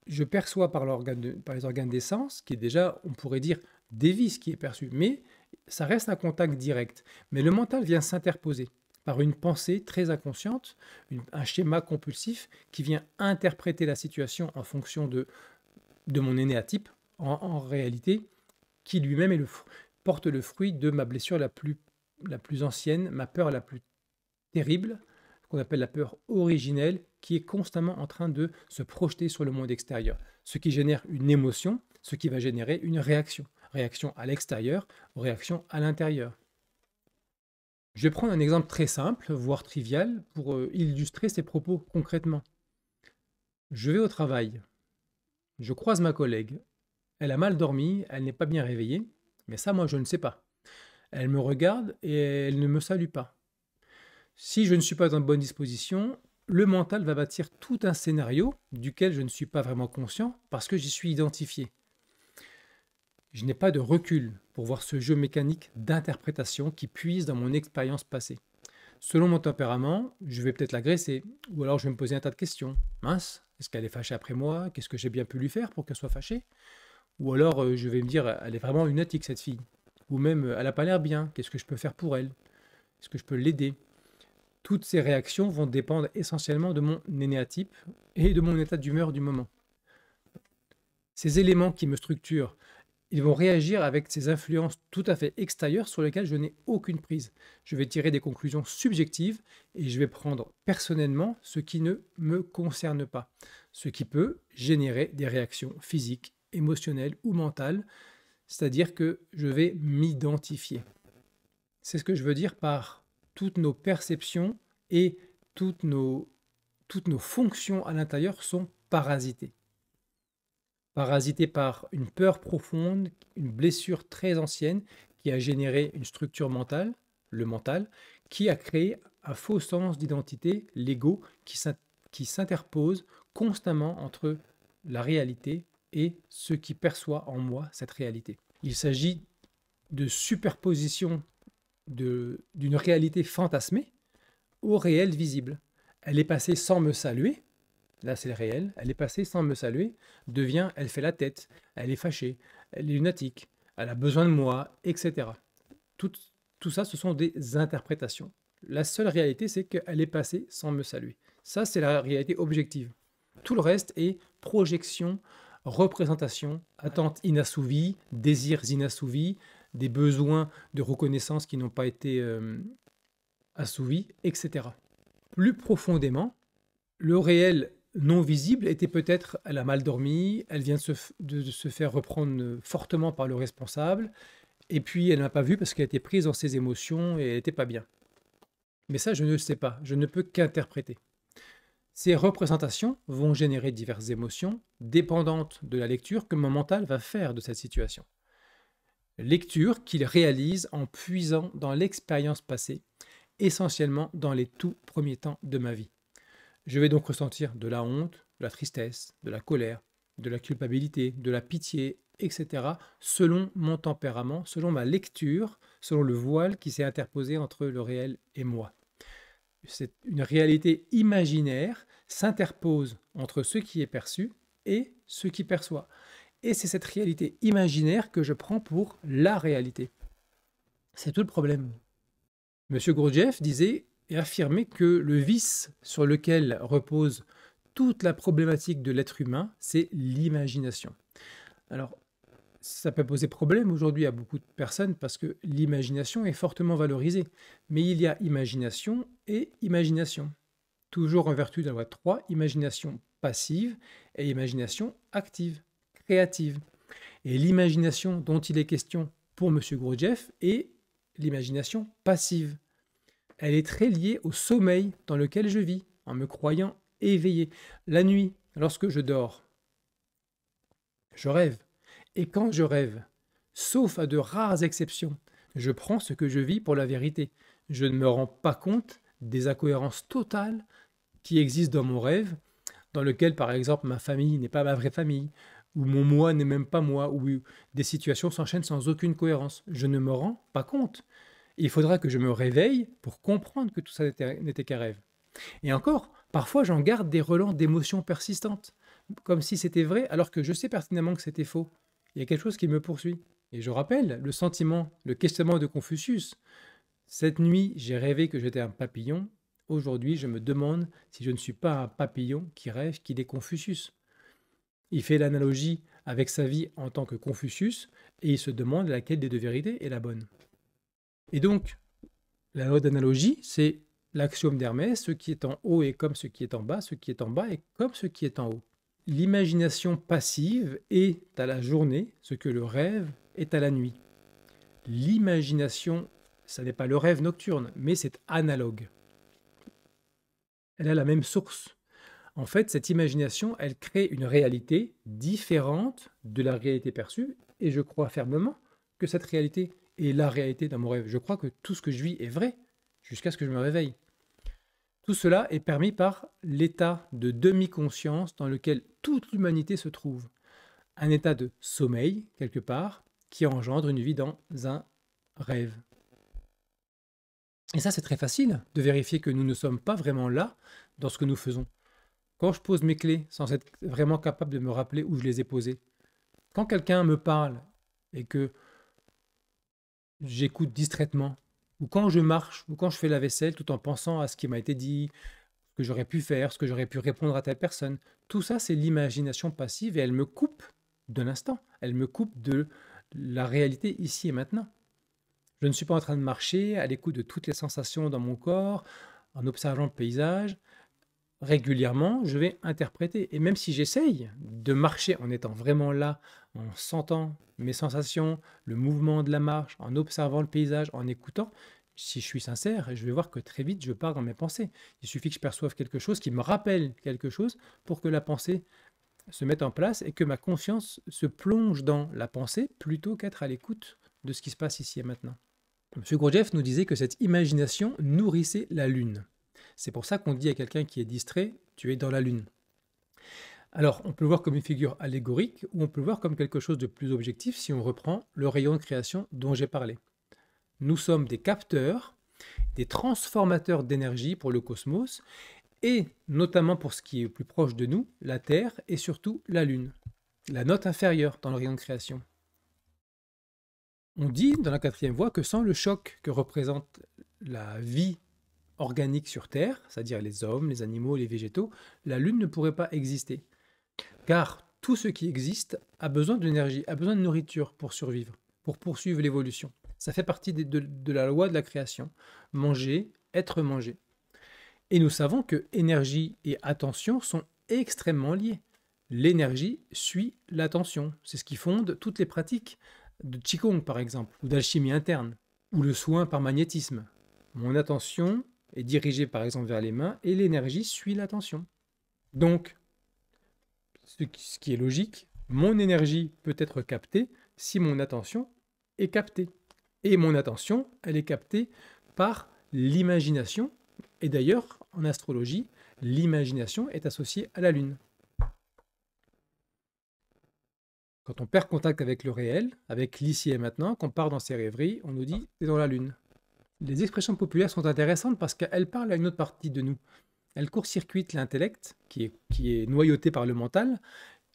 je perçois par, l'organe par les organes d'essence qui est déjà, on pourrait dire, dévis ce qui est perçu, mais ça reste un contact direct. Mais le mental vient s'interposer par une pensée très inconsciente, un schéma compulsif qui vient interpréter la situation en fonction de, de mon énéatype, en, réalité, qui lui-même le, porte le fruit de ma blessure la plus, la plus ancienne, ma peur la plus terrible, qu'on appelle la peur originelle, qui est constamment en train de se projeter sur le monde extérieur, ce qui génère une émotion, ce qui va générer une réaction, réaction à l'extérieur, réaction à l'intérieur. Je vais prendre un exemple très simple, voire trivial, pour euh, illustrer ces propos concrètement. Je vais au travail. Je croise ma collègue. Elle a mal dormi, elle n'est pas bien réveillée, mais ça moi je ne sais pas. Elle me regarde et elle ne me salue pas. Si je ne suis pas en bonne disposition, le mental va bâtir tout un scénario duquel je ne suis pas vraiment conscient parce que j'y suis identifié. Je n'ai pas de recul pour voir ce jeu mécanique d'interprétation qui puise dans mon expérience passée. Selon mon tempérament, je vais peut-être l'agresser, ou alors je vais me poser un tas de questions. Mince, est-ce qu'elle est fâchée après moi Qu'est-ce que j'ai bien pu lui faire pour qu'elle soit fâchée Ou alors euh, je vais me dire, elle est vraiment une lunatique cette fille. Ou même, elle n'a pas l'air bien, qu'est-ce que je peux faire pour elle Est-ce que je peux l'aider toutes ces réactions vont dépendre essentiellement de mon nénéatype et de mon état d'humeur du moment. Ces éléments qui me structurent, ils vont réagir avec ces influences tout à fait extérieures sur lesquelles je n'ai aucune prise. Je vais tirer des conclusions subjectives et je vais prendre personnellement ce qui ne me concerne pas, ce qui peut générer des réactions physiques, émotionnelles ou mentales, c'est-à-dire que je vais m'identifier. C'est ce que je veux dire par toutes nos perceptions et toutes nos, toutes nos fonctions à l'intérieur sont parasitées. Parasitées par une peur profonde, une blessure très ancienne qui a généré une structure mentale, le mental, qui a créé un faux sens d'identité, l'ego, qui s'interpose constamment entre la réalité et ce qui perçoit en moi cette réalité. Il s'agit de superposition d'une réalité fantasmée au réel visible. Elle est passée sans me saluer, là c'est le réel, elle est passée sans me saluer, devient, elle fait la tête, elle est fâchée, elle est lunatique, elle a besoin de moi, etc. Tout, tout ça, ce sont des interprétations. La seule réalité, c'est qu'elle est passée sans me saluer. Ça, c'est la réalité objective. Tout le reste est projection, représentation, attente inassouvie, désirs inassouvis, des besoins de reconnaissance qui n'ont pas été euh, assouvis, etc. Plus profondément, le réel non visible était peut-être elle a mal dormi, elle vient de se, faire reprendre euh, fortement par le responsable, et puis elle n'a pas vu parce qu'elle était prise dans ses émotions et elle n'était pas bien. Mais ça, je ne sais pas, je ne peux qu'interpréter. Ces représentations vont générer diverses émotions, dépendantes de la lecture que mon mental va faire de cette situation. Lecture qu'il réalise en puisant dans l'expérience passée, essentiellement dans les tout premiers temps de ma vie. Je vais donc ressentir de la honte, de la tristesse, de la colère, de la culpabilité, de la pitié, etc., selon mon tempérament, selon ma lecture, selon le voile qui s'est interposé entre le réel et moi. C'est une réalité imaginaire s'interpose entre ce qui est perçu et ce qui perçoit et c'est cette réalité imaginaire que je prends pour la réalité. C'est tout le problème. Monsieur Gurdjieff disait et affirmait que le vice sur lequel repose toute la problématique de l'être humain, c'est l'imagination. Alors, ça peut poser problème aujourd'hui à beaucoup de personnes parce que l'imagination est fortement valorisée. Mais il y a imagination et imagination. Toujours en vertu de la loi 3, imagination passive et imagination active créative. Et l'imagination dont il est question pour M. Gurdjieff est l'imagination passive. Elle est très liée au sommeil dans lequel je vis, en me croyant éveillé. La nuit, lorsque je dors, je rêve. Et quand je rêve, sauf à de rares exceptions, je prends ce que je vis pour la vérité. Je ne me rends pas compte des incohérences totales qui existent dans mon rêve, dans lequel par exemple ma famille n'est pas ma vraie famille, où mon moi n'est même pas moi, où des situations s'enchaînent sans aucune cohérence. Je ne me rends pas compte. Il faudra que je me réveille pour comprendre que tout ça n'était qu'un rêve. Et encore, parfois j'en garde des relents d'émotions persistantes, comme si c'était vrai, alors que je sais pertinemment que c'était faux. Il y a quelque chose qui me poursuit. Et je rappelle le sentiment, le questionnement de Confucius. Cette nuit, j'ai rêvé que j'étais un papillon. Aujourd'hui, je me demande si je ne suis pas un papillon qui rêve qu'il est Confucius. Il fait l'analogie avec sa vie en tant que Confucius et il se demande laquelle des deux vérités est la bonne. Et donc, la loi d'analogie, c'est l'axiome d'Hermès, ce qui est en haut est comme ce qui est en bas, ce qui est en bas est comme ce qui est en haut. L'imagination passive est à la journée ce que le rêve est à la nuit. L'imagination, ça n'est pas le rêve nocturne, mais c'est analogue. Elle a la même source. En fait, cette imagination, elle crée une réalité différente de la réalité perçue, et je crois fermement que cette réalité est la réalité dans mon rêve. Je crois que tout ce que je vis est vrai, jusqu'à ce que je me réveille. Tout cela est permis par l'état de demi-conscience dans lequel toute l'humanité se trouve. Un état de sommeil, quelque part, qui engendre une vie dans un rêve. Et ça, c'est très facile de vérifier que nous ne sommes pas vraiment là dans ce que nous faisons. Quand je pose mes clés sans être vraiment capable de me rappeler où je les ai posées, quand quelqu'un me parle et que j'écoute distraitement, ou quand je marche, ou quand je fais la vaisselle tout en pensant à ce qui m'a été dit, ce que j'aurais pu faire, ce que j'aurais pu répondre à telle personne, tout ça c'est l'imagination passive et elle me coupe de l'instant, elle me coupe de la réalité ici et maintenant. Je ne suis pas en train de marcher à l'écoute de toutes les sensations dans mon corps, en observant le paysage, régulièrement, je vais interpréter. Et même si j'essaye de marcher en étant vraiment là, en sentant mes sensations, le mouvement de la marche, en observant le paysage, en écoutant, si je suis sincère, je vais voir que très vite, je pars dans mes pensées. Il suffit que je perçoive quelque chose qui me rappelle quelque chose pour que la pensée se mette en place et que ma conscience se plonge dans la pensée plutôt qu'être à l'écoute de ce qui se passe ici et maintenant. M. Gurdjieff nous disait que cette imagination nourrissait la Lune. C'est pour ça qu'on dit à quelqu'un qui est distrait, tu es dans la lune. Alors, on peut le voir comme une figure allégorique ou on peut le voir comme quelque chose de plus objectif si on reprend le rayon de création dont j'ai parlé. Nous sommes des capteurs, des transformateurs d'énergie pour le cosmos et notamment pour ce qui est le plus proche de nous, la Terre et surtout la Lune, la note inférieure dans le rayon de création. On dit dans la quatrième voie que sans le choc que représente la vie organique sur Terre, c'est-à-dire les hommes, les animaux, les végétaux, la Lune ne pourrait pas exister. Car tout ce qui existe a besoin d'énergie, a besoin de nourriture pour survivre, pour poursuivre l'évolution. Ça fait partie de, de, la loi de la création. Manger, être mangé. Et nous savons que énergie et attention sont extrêmement liés. L'énergie suit l'attention. C'est ce qui fonde toutes les pratiques de Qigong, par exemple, ou d'alchimie interne, ou le soin par magnétisme. Mon attention est dirigée par exemple vers les mains et l'énergie suit l'attention. Donc, ce qui est logique, mon énergie peut être captée si mon attention est captée. Et mon attention, elle est captée par l'imagination. Et d'ailleurs, en astrologie, l'imagination est associée à la Lune. Quand on perd contact avec le réel, avec l'ici et maintenant, qu'on part dans ses rêveries, on nous dit c'est dans la Lune les expressions populaires sont intéressantes parce qu'elles parlent à une autre partie de nous. Elles court-circuitent l'intellect, qui est, noyauté par le mental,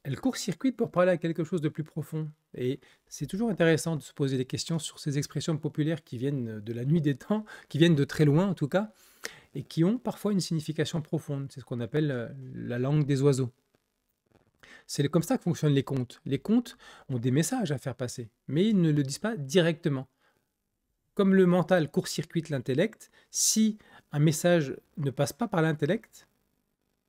elles court-circuitent pour parler à quelque chose de plus profond. Et c'est toujours intéressant de se poser des questions sur ces expressions populaires qui viennent de la nuit des temps, qui viennent de très loin en tout cas, et qui ont parfois une signification profonde. C'est ce qu'on appelle euh, la langue des oiseaux. C'est comme ça que fonctionnent les contes. Les contes ont des messages à faire passer, mais ils ne le disent pas directement comme le mental court-circuite l'intellect, si un message ne passe pas par l'intellect,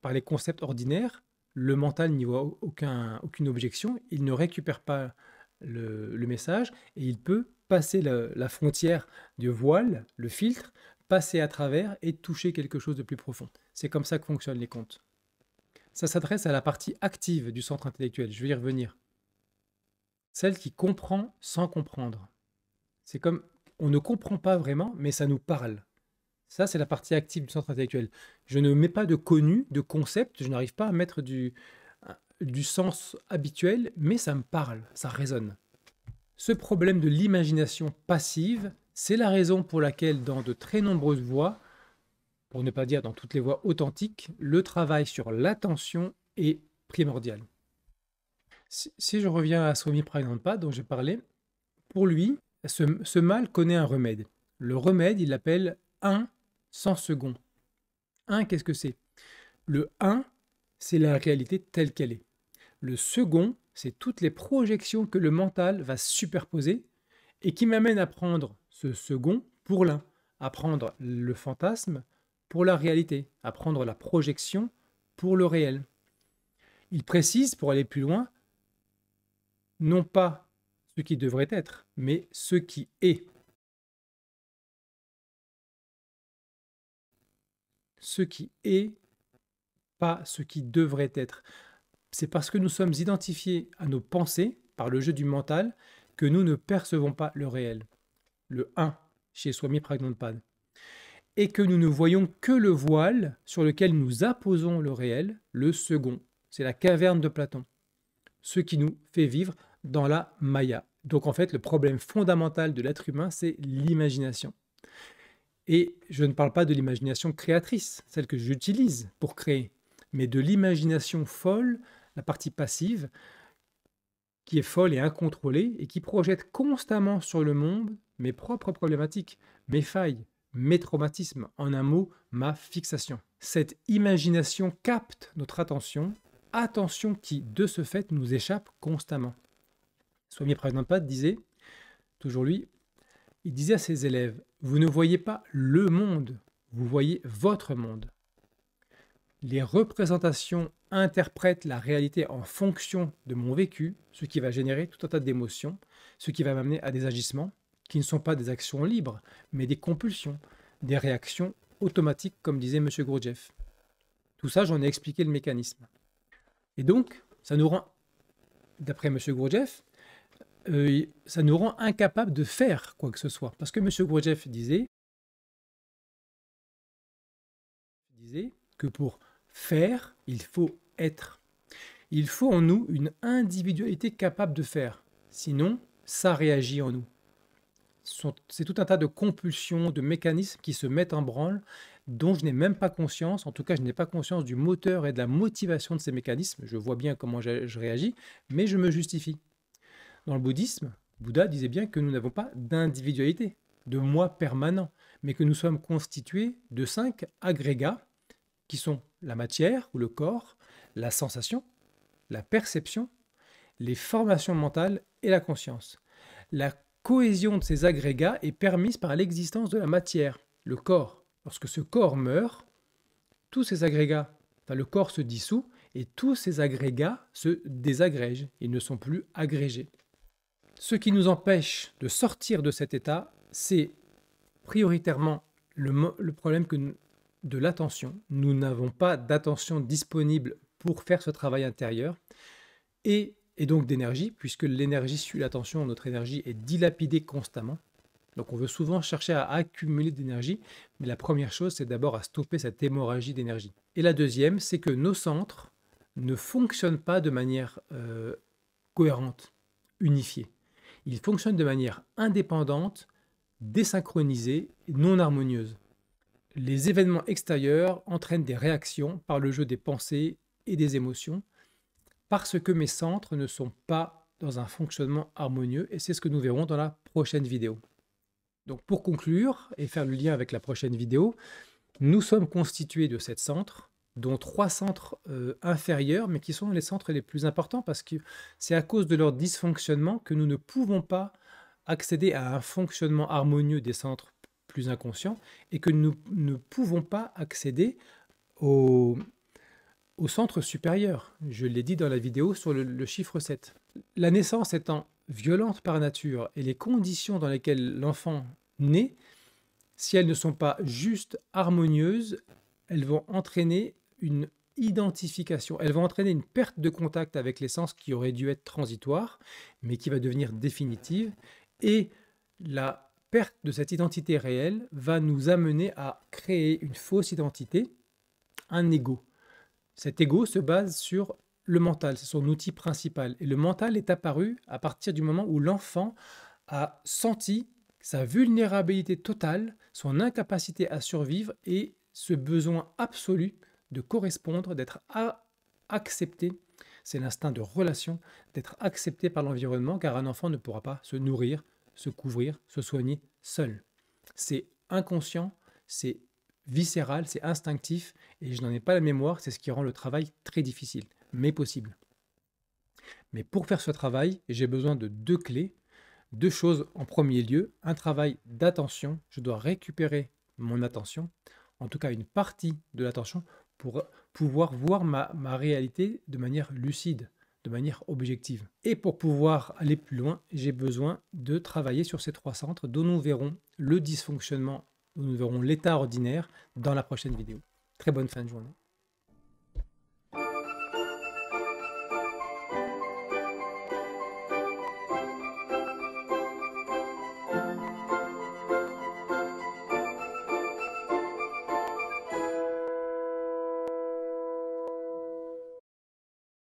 par les concepts ordinaires, le mental n'y voit aucune objection, il ne récupère pas le, message et il peut passer la, la frontière du voile, le filtre, passer à travers et toucher quelque chose de plus profond. C'est comme ça que fonctionnent les contes. Ça s'adresse à la partie active du centre intellectuel, je vais y revenir. Celle qui comprend sans comprendre. C'est comme on ne comprend pas vraiment, mais ça nous parle. Ça, c'est la partie active du centre intellectuel. Je ne mets pas de connu, de concept, je n'arrive pas à mettre du, du sens habituel, mais ça me parle, ça résonne. Ce problème de l'imagination passive, c'est la raison pour laquelle dans de très nombreuses voies, pour ne pas dire dans toutes les voies authentiques, le travail sur l'attention est primordial. Si, je reviens à Swami pas dont j'ai parlé, pour lui, ce, mal connaît un remède. Le remède, il l'appelle 1 sans second. 1, qu'est-ce que c'est Le 1, c'est la réalité telle qu'elle est. Le second, c'est toutes les projections que le mental va superposer et qui m'amène à prendre ce second pour l'un, à prendre le fantasme pour la réalité, à prendre la projection pour le réel. Il précise, pour aller plus loin, non pas ce qui devrait être, mais ce qui est. Ce qui est, pas ce qui devrait être. C'est parce que nous sommes identifiés à nos pensées par le jeu du mental que nous ne percevons pas le réel, le 1 chez Swami Pragnanpad, et que nous ne voyons que le voile sur lequel nous apposons le réel, le second. C'est la caverne de Platon, ce qui nous fait vivre dans la Maya. Donc en fait, le problème fondamental de l'être humain, c'est l'imagination. Et je ne parle pas de l'imagination créatrice, celle que j'utilise pour créer, mais de l'imagination folle, la partie passive, qui est folle et incontrôlée, et qui projette constamment sur le monde mes propres problématiques, mes failles, mes traumatismes, en un mot, ma fixation. Cette imagination capte notre attention, attention qui, de ce fait, nous échappe constamment. Swami pas, disait, toujours lui, il disait à ses élèves, vous ne voyez pas le monde, vous voyez votre monde. Les représentations interprètent la réalité en fonction de mon vécu, ce qui va générer tout un tas d'émotions, ce qui va m'amener à des agissements qui ne sont pas des actions libres, mais des compulsions, des réactions automatiques, comme disait M. Gurdjieff. Tout ça, j'en ai expliqué le mécanisme. Et donc, ça nous rend, d'après M. Gurdjieff, euh, ça nous rend incapables de faire quoi que ce soit. Parce que M. Gurdjieff disait, que pour faire, il faut être. Il faut en nous une individualité capable de faire. Sinon, ça réagit en nous. C'est tout un tas de compulsions, de mécanismes qui se mettent en branle, dont je n'ai même pas conscience. En tout cas, je n'ai pas conscience du moteur et de la motivation de ces mécanismes. Je vois bien comment je réagis, mais je me justifie. Dans le bouddhisme, Bouddha disait bien que nous n'avons pas d'individualité, de moi permanent, mais que nous sommes constitués de cinq agrégats qui sont la matière ou le corps, la sensation, la perception, les formations mentales et la conscience. La cohésion de ces agrégats est permise par l'existence de la matière, le corps. Lorsque ce corps meurt, tous ces agrégats, enfin le corps se dissout et tous ces agrégats se désagrègent, ils ne sont plus agrégés ce qui nous empêche de sortir de cet état, c'est prioritairement le, problème que de l'attention. Nous n'avons pas d'attention disponible pour faire ce travail intérieur et, donc d'énergie, puisque l'énergie suit l'attention, notre énergie est dilapidée constamment. Donc on veut souvent chercher à accumuler d'énergie, mais la première chose, c'est d'abord à stopper cette hémorragie d'énergie. Et la deuxième, c'est que nos centres ne fonctionnent pas de manière euh, cohérente, unifiée il fonctionne de manière indépendante, désynchronisée, non harmonieuse. Les événements extérieurs entraînent des réactions par le jeu des pensées et des émotions, parce que mes centres ne sont pas dans un fonctionnement harmonieux, et c'est ce que nous verrons dans la prochaine vidéo. Donc pour conclure et faire le lien avec la prochaine vidéo, nous sommes constitués de sept centres, dont trois centres euh, inférieurs, mais qui sont les centres les plus importants parce que c'est à cause de leur dysfonctionnement que nous ne pouvons pas accéder à un fonctionnement harmonieux des centres plus inconscients et que nous ne pouvons pas accéder au, au centre supérieur. Je l'ai dit dans la vidéo sur le, chiffre 7. La naissance étant violente par nature et les conditions dans lesquelles l'enfant naît, si elles ne sont pas juste harmonieuses, elles vont entraîner une identification. Elle va entraîner une perte de contact avec l'essence qui aurait dû être transitoire, mais qui va devenir définitive. Et la perte de cette identité réelle va nous amener à créer une fausse identité, un ego. Cet ego se base sur le mental, c'est son outil principal. Et le mental est apparu à partir du moment où l'enfant a senti sa vulnérabilité totale, son incapacité à survivre et ce besoin absolu de correspondre, d'être accepté. C'est l'instinct de relation, d'être accepté par l'environnement, car un enfant ne pourra pas se nourrir, se couvrir, se soigner seul. C'est inconscient, c'est viscéral, c'est instinctif, et je n'en ai pas la mémoire, c'est ce qui rend le travail très difficile, mais possible. Mais pour faire ce travail, j'ai besoin de deux clés. Deux choses en premier lieu, un travail d'attention, je dois récupérer mon attention, en tout cas une partie de l'attention, pour pouvoir voir ma, réalité de manière lucide, de manière objective. Et pour pouvoir aller plus loin, j'ai besoin de travailler sur ces trois centres dont nous verrons le dysfonctionnement, dont nous verrons l'état ordinaire dans la prochaine vidéo. Très bonne fin de journée.